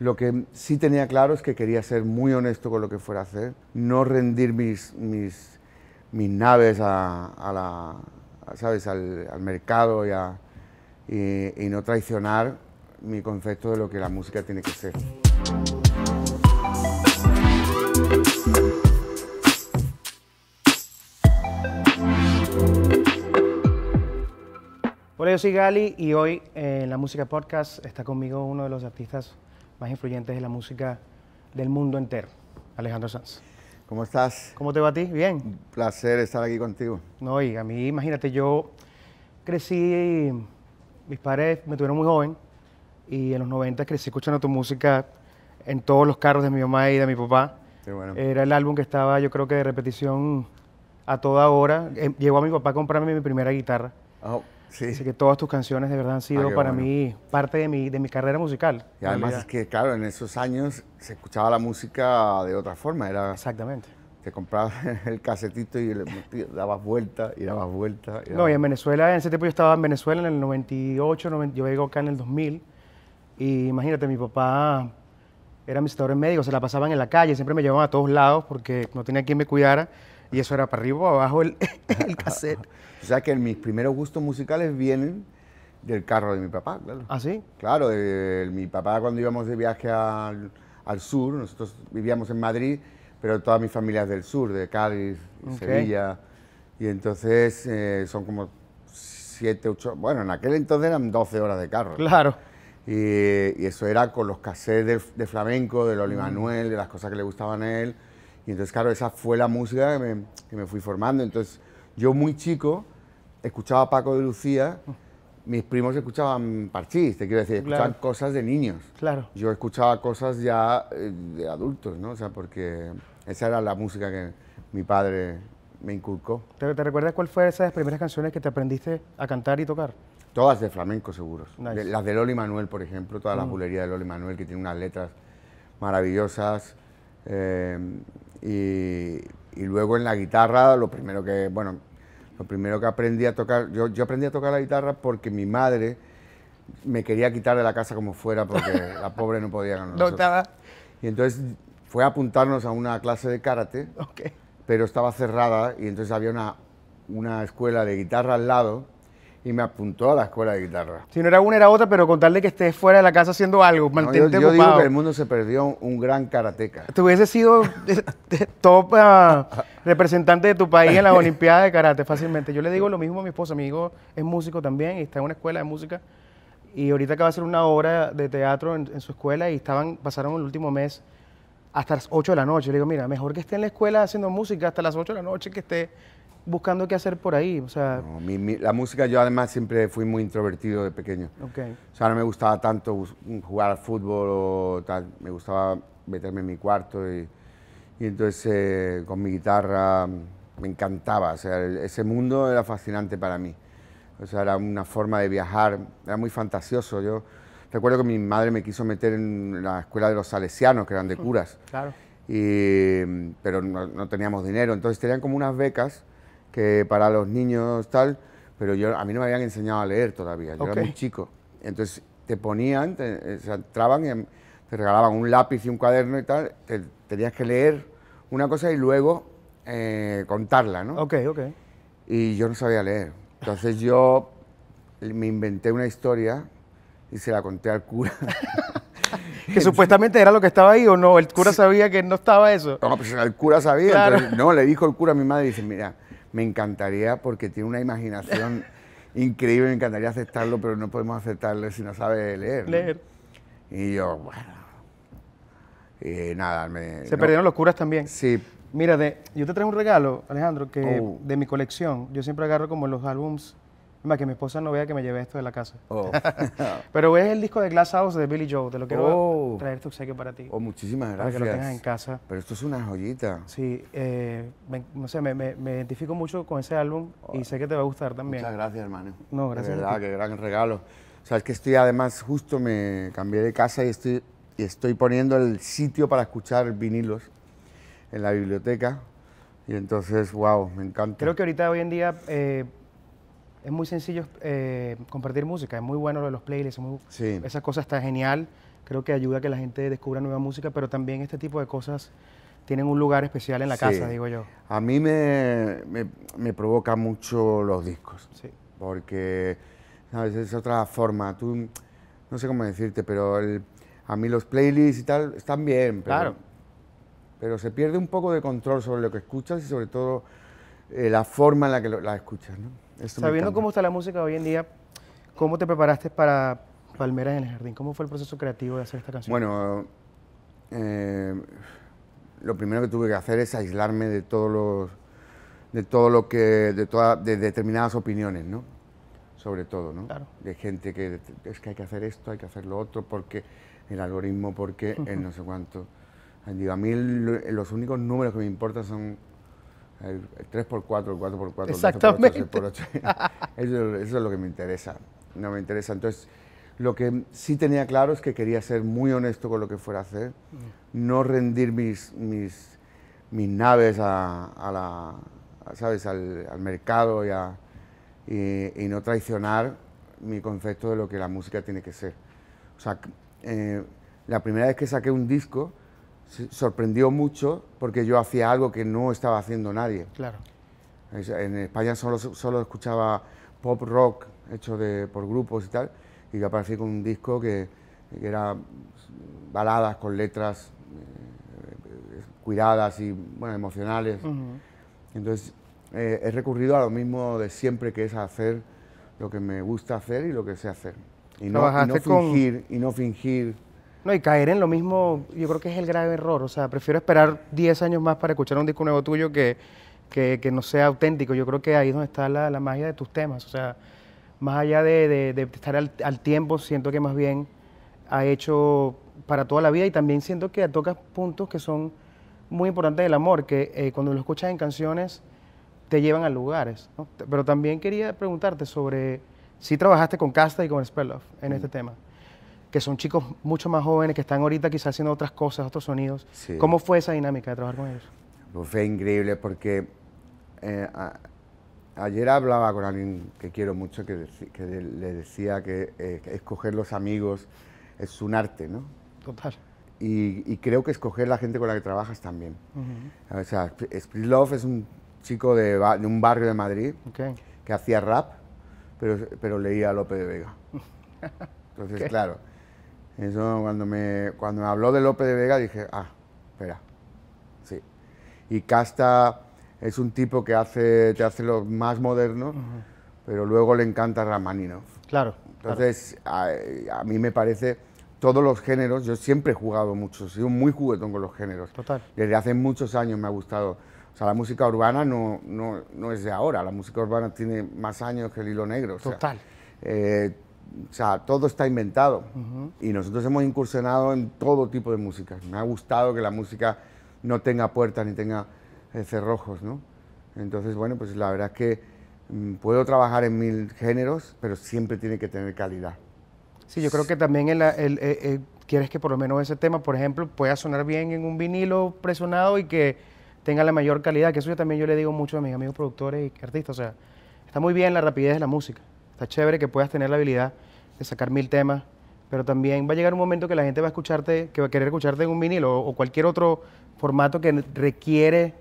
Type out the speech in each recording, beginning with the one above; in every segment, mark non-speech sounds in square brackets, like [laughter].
Lo que sí tenía claro es que quería ser muy honesto con lo que fuera a hacer, no rendir mis, mis, mis naves a, a la, ¿sabes? Al, al, mercado y, a, y, no traicionar mi concepto de lo que la música tiene que ser. Hola, yo soy Gali y hoy eh, en la música podcast está conmigo uno de los artistas más influyentes de la música del mundo entero, Alejandro Sanz. ¿Cómo estás? ¿Cómo te va a ti? Bien. placer estar aquí contigo. No, y a mí, imagínate, yo crecí, mis padres me tuvieron muy joven y en los 90 crecí escuchando tu música en todos los carros de mi mamá y de mi papá. Era el álbum que estaba, yo creo que de repetición a toda hora. Em, llegó a mi papá a comprarme mi primera guitarra. Sí. Así que todas tus canciones de verdad han sido ah, para mí parte de mi, de mi carrera musical. Y además es que, claro, en esos años se escuchaba la música de otra forma. Era, Exactamente. Te comprabas [laughs] el casetito y le dabas vuelta y dabas vuelta. No, y en Venezuela, en ese tiempo yo estaba en Venezuela en el 98, yo llego acá en el 2000. Y imagínate, mi papá era mi en médico, se la pasaban en la calle, siempre me llevaban a todos lados porque no tenía quien me cuidara. Y eso era para arriba o abajo el, [laughs] el cassette. o sea que mis primeros gustos musicales vienen del carro de mi papá, claro. ¿Ah, sí? Claro, de, mi papá cuando íbamos de viaje al, sur, nosotros vivíamos en Madrid, pero toda mi familia del sur, de Cádiz, Sevilla, y entonces eh, son como siete, ocho, bueno, en aquel entonces eran 12 horas de carro. Claro. Y, eso era con los cassettes de, flamenco, de Loli mm. Manuel, de las cosas que le gustaban a él. Y entonces, claro, esa fue la música que me, que me fui formando. Entonces, yo muy chico escuchaba Paco de Lucía, mis primos escuchaban parchís, te quiero decir, escuchaban cosas de niños. Claro. Yo escuchaba cosas ya eh, de adultos, ¿no? O sea, porque esa era la música que mi padre me inculcó. ¿Te, te recuerdas cuál fue esa de primeras canciones que te aprendiste a cantar y tocar? Todas de flamenco, seguros. las de Loli Manuel, por ejemplo, todas las mm. bulerías de Loli Manuel, que tiene unas letras maravillosas. Eh, y, y, luego en la guitarra, lo primero que, bueno, lo primero que aprendí a tocar, yo, yo aprendí a tocar la guitarra porque mi madre me quería quitar de la casa como fuera porque la [laughs] pobre no podía ganar. No Y entonces fue a apuntarnos a una clase de karate, pero estaba cerrada y entonces había una, una escuela de guitarra al lado y me apuntó a la escuela de guitarra. Si no era una, era otra, pero contarle que estés fuera de la casa haciendo algo, mantente yo, digo que el mundo se perdió un, gran karateca. Tú hubieses sido eh, top ah, [laughs] representante de tu país en las Olimpiadas de Karate fácilmente. Yo le digo lo mismo a mi esposa. Mi hijo es músico también y está en una escuela de música. Y ahorita acaba de hacer una obra de teatro en, su escuela y estaban pasaron el último mes hasta las 8 de la noche. le digo, mira, mejor que esté en la escuela haciendo música hasta las 8 de la noche que esté buscando qué hacer por ahí. O sea... la música, yo además siempre fui muy introvertido de pequeño. O sea, no me gustaba tanto jugar al fútbol o tal. Me gustaba meterme en mi cuarto y, entonces eh, con mi guitarra me encantaba. O sea, ese mundo era fascinante para mí. O sea, era una forma de viajar, era muy fantasioso. Yo recuerdo que mi madre me quiso meter en la escuela de los salesianos, que eran de curas. Claro. Y, pero no, teníamos dinero, entonces tenían como unas becas que para los niños tal, pero yo, a mí no me habían enseñado a leer todavía, yo era muy chico. Entonces te ponían, eh, se entraban, y em, te regalaban un lápiz y un cuaderno y tal, tenías que leer una cosa y luego eh, contarla, ¿no? Ok, ok. Y yo no sabía leer. Entonces yo me inventé una historia y se la conté al cura. [laughs] que supuestamente era lo que estaba ahí o no, el cura sabía que no estaba eso. No, pues el cura sabía, claro. no, le dijo el cura a mi madre, y dice, mira, me encantaría porque tiene una imaginación [laughs] increíble, me encantaría aceptarlo, pero no podemos aceptarle si no sabe leer. Leer. Y yo, bueno. Y eh, nada, me. Se perdieron los curas también. Sí. Mira, de, yo te traigo un regalo, Alejandro, que uh. de mi colección. Yo siempre agarro como los álbums más, que mi esposa no vea que me lleve esto de la casa. Oh. [laughs] Pero es el disco de Glass House de Billy Joe. Te lo quiero oh. traer tu este obsequio para ti. Oh, muchísimas gracias. Para que lo tengas en casa. Pero esto es una joyita. Sí, eh, no sé, me, identifico mucho con ese álbum y oh. sé que te va a gustar también. Muchas gracias, hermano. No, gracias. De verdad, qué gran regalo. O sea, es que estoy además, justo me cambié de casa y estoy, estoy poniendo el sitio para escuchar vinilos en la biblioteca. Y entonces, wow, me encanta. Creo que ahorita, hoy en día... Eh, es muy sencillo eh, compartir música, es muy bueno lo de los playlists, es muy, esa cosa está genial, creo que ayuda a que la gente descubra nueva música, pero también este tipo de cosas tienen un lugar especial en la casa, digo yo. A mí me, me, provoca mucho los discos, sí. porque ¿sabes? es otra forma, tú, no sé cómo decirte, pero a mí los playlists y tal están bien, pero, claro. pero se pierde un poco de control sobre lo que escuchas y sobre todo eh, la forma en la que lo, la escuchas, ¿no? Sabiendo cómo está la música hoy en día, ¿cómo te preparaste para Palmeras en el Jardín? ¿Cómo fue el proceso creativo de hacer esta canción? Bueno, eh, lo primero que tuve que hacer es aislarme de todos los de todo lo que de de determinadas opiniones, ¿no? Sobre todo, ¿no? De gente que es que hay que hacer esto, hay que hacer lo otro, porque el algoritmo, porque no sé cuánto. Digo, a mí los únicos números que me importan son el 3x4, el 4x4, el x 8 [laughs] eso, es lo que me interesa, no me interesa. Entonces, lo que sí tenía claro es que quería ser muy honesto con lo que fuera a hacer, mm. no rendir mis, mis, mis naves a, a la, ¿sabes? Al, al, mercado y, a, y, no traicionar mi concepto de lo que la música tiene que ser. O sea, eh, la primera vez que saqué un disco, sorprendió mucho porque yo hacía algo que no estaba haciendo nadie. Claro. En España solo, solo escuchaba pop rock hecho de, por grupos y tal, y yo aparecí con un disco que, era baladas con letras eh, cuidadas y bueno, emocionales. Entonces eh, he recurrido a lo mismo de siempre, que es hacer lo que me gusta hacer y lo que sé hacer. Y no, fingir, y no fingir no, y caer en lo mismo, yo creo que es el grave error. O sea, prefiero esperar 10 años más para escuchar un disco nuevo tuyo que, no sea auténtico. Yo creo que ahí es donde está la, magia de tus temas. O sea, más allá de, estar al, tiempo, siento que más bien ha hecho para toda la vida y también siento que tocas puntos que son muy importantes del amor, que eh, cuando lo escuchas en canciones te llevan a lugares. Pero también quería preguntarte sobre si trabajaste con Casta y con Spelloff en este mm. tema que son chicos mucho más jóvenes que están ahorita quizás haciendo otras cosas, otros sonidos. ¿Cómo fue esa dinámica de trabajar con ellos? Pues fue increíble porque eh, ayer hablaba con alguien que quiero mucho que, le decía que eh, escoger los amigos es un arte, ¿no? Total. Y, creo que escoger la gente con la que trabajas también. O sea, Split Love es un chico de, un barrio de Madrid que hacía rap, pero, pero leía a Lope de Vega. [laughs] Entonces, claro, eso cuando me, cuando me habló de López de Vega dije, ah, espera, sí. Y Casta es un tipo que hace, te hace lo más moderno, pero luego le encanta Ramaninov. Claro. Entonces, A, mí me parece todos los géneros, yo siempre he jugado mucho, he sido muy juguetón con los géneros. Total. Desde hace muchos años me ha gustado. O sea, la música urbana no, no, es de ahora, la música urbana tiene más años que el hilo negro. Total. Eh, o sea, todo está inventado. Y nosotros hemos incursionado en todo tipo de música. Me ha gustado que la música no tenga puertas ni tenga eh, cerrojos, ¿no? Entonces, bueno, pues la verdad es que mm, puedo trabajar en mil géneros, pero siempre tiene que tener calidad. Sí, yo creo que también el, quieres que por lo menos ese tema, por ejemplo, pueda sonar bien en un vinilo presionado y que tenga la mayor calidad, que eso yo también yo le digo mucho a mis amigos productores y artistas, o sea, está muy bien la rapidez de la música, está chévere que puedas tener la habilidad, de sacar mil temas, pero también va a llegar un momento que la gente va a escucharte, que va a querer escucharte en un vinilo o, cualquier otro formato que requiere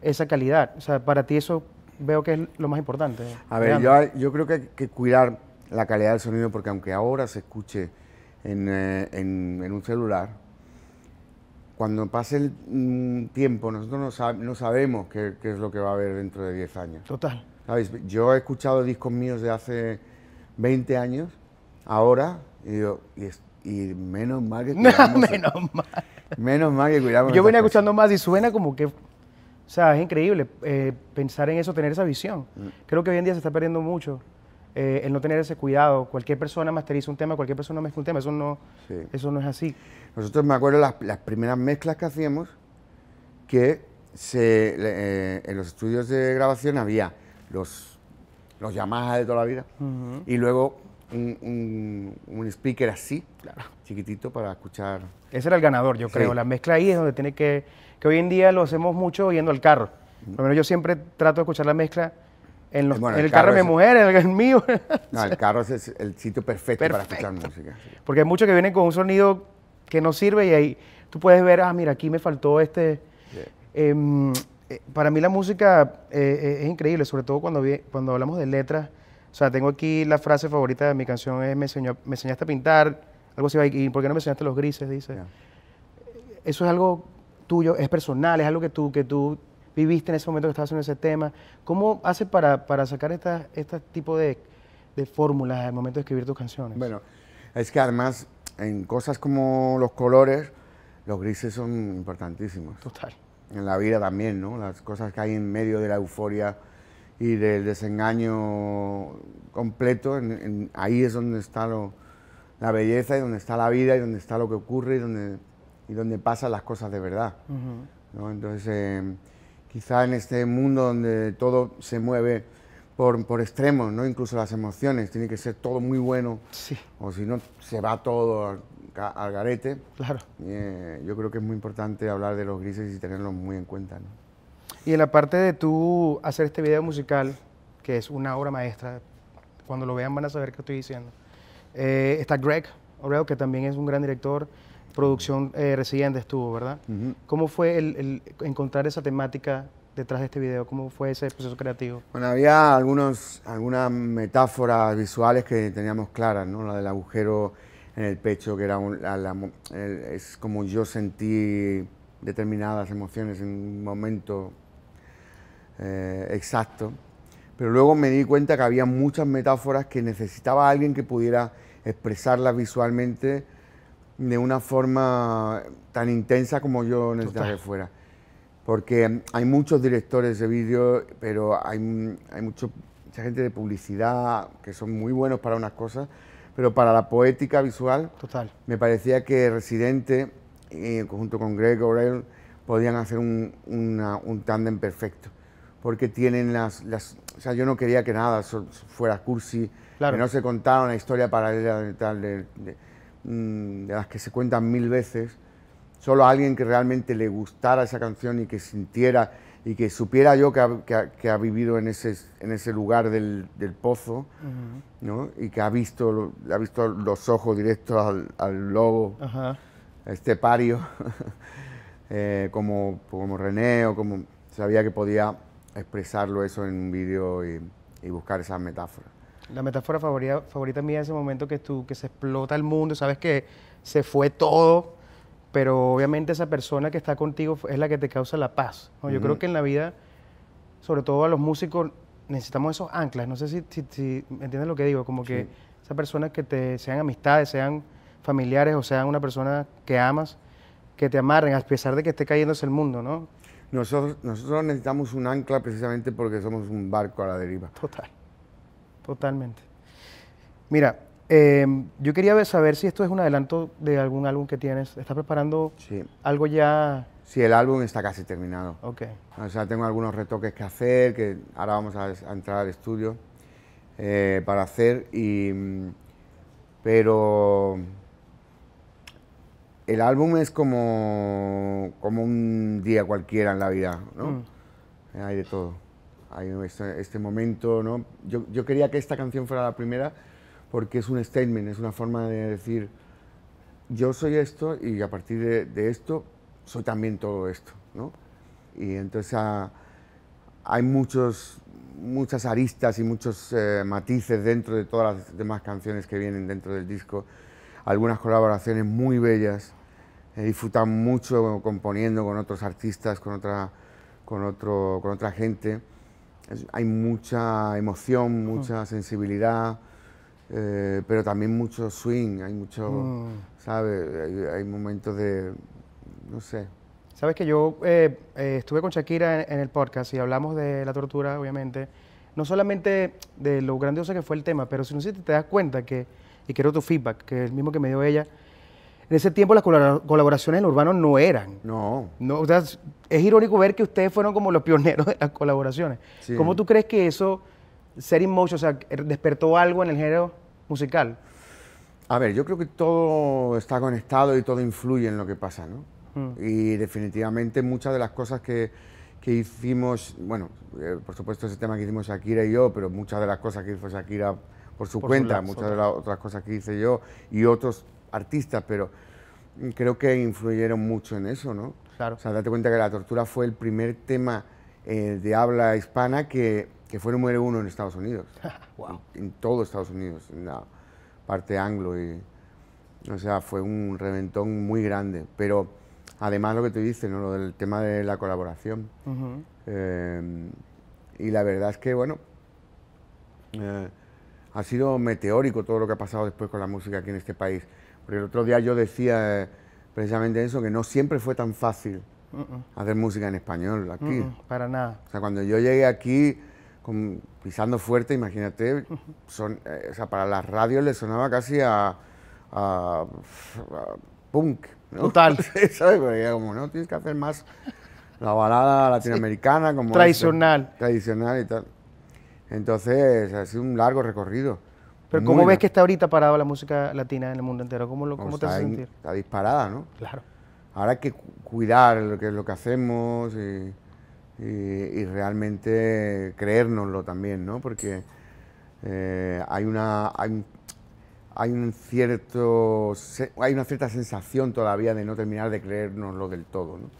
esa calidad. O sea, para ti eso veo que es lo más importante. A ver, yo, creo que hay que cuidar la calidad del sonido porque aunque ahora se escuche en, eh, un celular, cuando pase el mm, tiempo, nosotros no, sabemos qué, es lo que va a haber dentro de 10 años. Total. ¿Sabes? Yo he escuchado discos míos de hace 20 años ahora, y, y, menos mal que [laughs] cuidamos. menos mal. [laughs] Menos mal que cuidamos. Yo venía escuchando más y suena como que, o sea, es increíble eh, pensar en eso, tener esa visión. Mm. Creo que hoy en día se está perdiendo mucho. Eh, el no tener ese cuidado, cualquier persona masteriza un tema, cualquier persona mezcla un tema, eso no, eso no es así. Nosotros me acuerdo las, las primeras mezclas que hacíamos, que se, eh, en los estudios de grabación había los, los Yamaha de toda la vida y luego un, speaker así, chiquitito, para escuchar. Ese era el ganador, yo creo. La mezcla ahí es donde tiene que. que hoy en día lo hacemos mucho yendo al carro. lo menos yo siempre trato de escuchar la mezcla en, los, el, carro, de mi mujer, en el, mío. No, el carro es el sitio perfecto, para escuchar música. Porque hay muchos que vienen con un sonido que no sirve y ahí tú puedes ver, ah, mira, aquí me faltó este. Em, eh, para mí la música eh, eh, es increíble, sobre todo cuando, cuando hablamos de letras o sea, tengo aquí la frase favorita de mi canción es me, me enseñaste a pintar, algo así, ¿y por qué no me enseñaste los grises? Dice. Eso es algo tuyo, es personal, es algo que tú, que tú viviste en ese momento que estabas haciendo ese tema. ¿Cómo haces para, para sacar este tipo de, de fórmulas al momento de escribir tus canciones? Bueno, es que además en cosas como los colores, los grises son importantísimos. Total. En la vida también, ¿no? Las cosas que hay en medio de la euforia y del desengaño completo. En, ahí es donde está la belleza y donde está la vida y donde está lo que ocurre y donde, y donde pasan las cosas de verdad. ¿no? Entonces, eh, quizá en este mundo donde todo se mueve por, por, extremos, ¿no? incluso las emociones, tiene que ser todo muy bueno, o si no, se va todo al, garete. Claro. Eh, yo creo que es muy importante hablar de los grises y tenerlos muy en cuenta. ¿no? Y en la parte de tú hacer este video musical, que es una obra maestra, cuando lo vean van a saber qué estoy diciendo. Eh, está Greg Oreo, que también es un gran director, producción eh, reciente estuvo, ¿verdad? ¿Cómo fue el, encontrar esa temática detrás de este video? ¿Cómo fue ese proceso creativo? Bueno, había algunos, algunas metáforas visuales que teníamos claras, ¿no? La del agujero en el pecho, que era un, es como yo sentí determinadas emociones en un momento eh, exacto, pero luego me di cuenta que había muchas metáforas que necesitaba alguien que pudiera expresarlas visualmente de una forma tan intensa como yo necesitaba fuera. Porque hay muchos directores de vídeo, pero hay, mucha gente de publicidad que son muy buenos para unas cosas, pero para la poética visual, Total. me parecía que Residente, eh, junto con Greg O'Brien podían hacer un, un tándem perfecto porque tienen las, las, O sea, yo no quería que nada fuera cursi, que no se contara una historia paralela de, tal, mm, de, las que se cuentan mil veces. Solo a alguien que realmente le gustara esa canción y que sintiera y que supiera yo que ha, vivido en ese, en ese lugar del, pozo, ¿no? Y que ha visto, ha visto los ojos directos al, lobo, a este pario, [laughs] eh, como, como René o como... Sabía que podía expresarlo eso en un vídeo y, buscar esas metáforas. La metáfora favorita, favorita mía es ese momento que, tú, que se explota el mundo, sabes que se fue todo, pero obviamente esa persona que está contigo es la que te causa la paz. Yo creo que en la vida, sobre todo a los músicos, necesitamos esos anclas. No sé si, entiendes lo que digo, como que esas personas que te sean amistades, sean familiares o sean una persona que amas, que te amarren a pesar de que esté cayéndose el mundo, ¿no? Nosotros, nosotros necesitamos un ancla precisamente porque somos un barco a la deriva. Total, totalmente. Mira, em, yo quería saber si esto es un adelanto de algún álbum que tienes. ¿Estás preparando algo ya? Sí, el álbum está casi terminado. Ok. O sea, tengo algunos retoques que hacer, que ahora vamos a, entrar al estudio eh, para hacer, y, pero el álbum es como, como un día cualquiera en la vida, ¿no? Mm. Hay de todo. Hay este, este, momento, ¿no? Yo, yo, quería que esta canción fuera la primera porque es un statement, es una forma de decir, yo soy esto y a partir de, esto soy también todo esto, ¿no? Y entonces ah, hay muchos, muchas aristas y muchos eh, matices dentro de todas las demás canciones que vienen dentro del disco algunas colaboraciones muy bellas he disfrutado mucho componiendo con otros artistas, con otra, con otro, con otra gente. hay mucha emoción, mucha sensibilidad, eh, pero también mucho swing, hay mucho, mm. ¿sabes? Hay, momentos de, no sé. Sabes que yo eh, eh, estuve con Shakira en, el podcast y hablamos de la tortura, obviamente, no solamente de lo grandioso que fue el tema, pero si no si te das cuenta que, y quiero tu feedback, que es el mismo que me dio ella, en ese tiempo las colaboraciones en urbano no eran. No. o sea, es irónico ver que ustedes fueron como los pioneros de las colaboraciones. ¿Cómo tú crees que eso, Ser in o sea, despertó algo en el género musical? A ver, yo creo que todo está conectado y todo influye en lo que pasa, ¿no? Mm. Y definitivamente muchas de las cosas que, que hicimos, bueno, eh, por supuesto ese tema que hicimos Shakira y yo, pero muchas de las cosas que hizo Shakira por su cuenta, muchas de las otras cosas que hice yo y otros artistas, pero creo que influyeron mucho en eso, ¿no? O sea, date cuenta que la tortura fue el primer tema eh, de habla hispana que, que fue número uno en Estados Unidos. [laughs] en, todo Estados Unidos, en la parte anglo. Y, o sea, fue un reventón muy grande. Pero además lo que tú dices, ¿no? Lo del tema de la colaboración. Eh, y la verdad es que, bueno, eh, ha sido meteórico todo lo que ha pasado después con la música aquí en este país. Porque el otro día yo decía eh, precisamente eso, que no siempre fue tan fácil hacer música en español aquí. para nada. O sea, cuando yo llegué aquí pisando fuerte, imagínate, son, eh, para las radios le sonaba casi a, punk. Total. [laughs] ¿Sabes? Porque como, no, tienes que hacer más la balada latinoamericana, como... Tradicional. tradicional y tal. Entonces, ha un largo recorrido. Pero ¿cómo ves que está ahorita parada la música latina en el mundo entero? ¿Cómo, cómo te sientes? Está disparada, ¿no? Claro. Ahora hay que cuidar lo que, lo que hacemos y, realmente creérnoslo también, ¿no? Porque eh, hay una... Hay, un cierto hay una cierta sensación todavía de no terminar de creérnoslo del todo ¿no?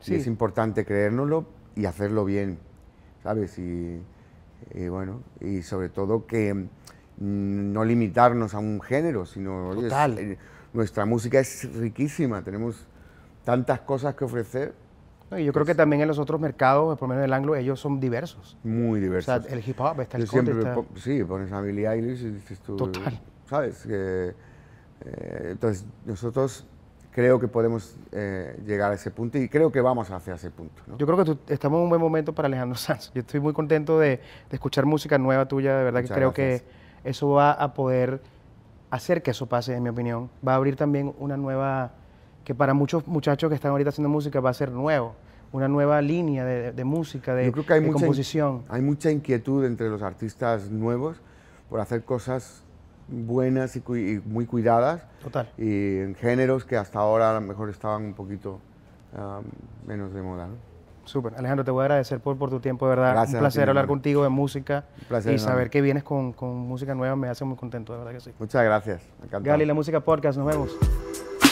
sí. y es importante creérnoslo y hacerlo bien sabes y bueno y sobre todo que Mm, no limitarnos a un género, sino eh, nuestra música es riquísima, tenemos tantas cosas que ofrecer. yo creo que pues también en los otros mercados, por lo menos en el anglo, ellos son diversos. Muy diversos. el hip hop está el Sí, pones a Billie y dices tú... Total. ¿Sabes? Eh, entonces, nosotros creo que podemos eh, llegar a ese punto y creo que vamos hacia ese punto. Yo creo que estamos en un buen momento para Alejandro [laughs] Sanz. Yo estoy muy contento de, escuchar música nueva tuya, de verdad que creo que eso va a poder hacer que eso pase, en mi opinión. Va a abrir también una nueva, que para muchos muchachos que están ahorita haciendo música va a ser nuevo, una nueva línea de, música, de, hay composición. Hay mucha inquietud entre los artistas nuevos por hacer cosas buenas y, muy cuidadas. Total. Y en géneros que hasta ahora a lo mejor estaban un poquito ah, menos de moda super Alejandro, te voy a agradecer por, por tu tiempo, de verdad. un placer hablar contigo de música. y saber que vienes con, música nueva me hace muy contento, de verdad que sí. Muchas gracias. Gali, la música podcast, nos vemos.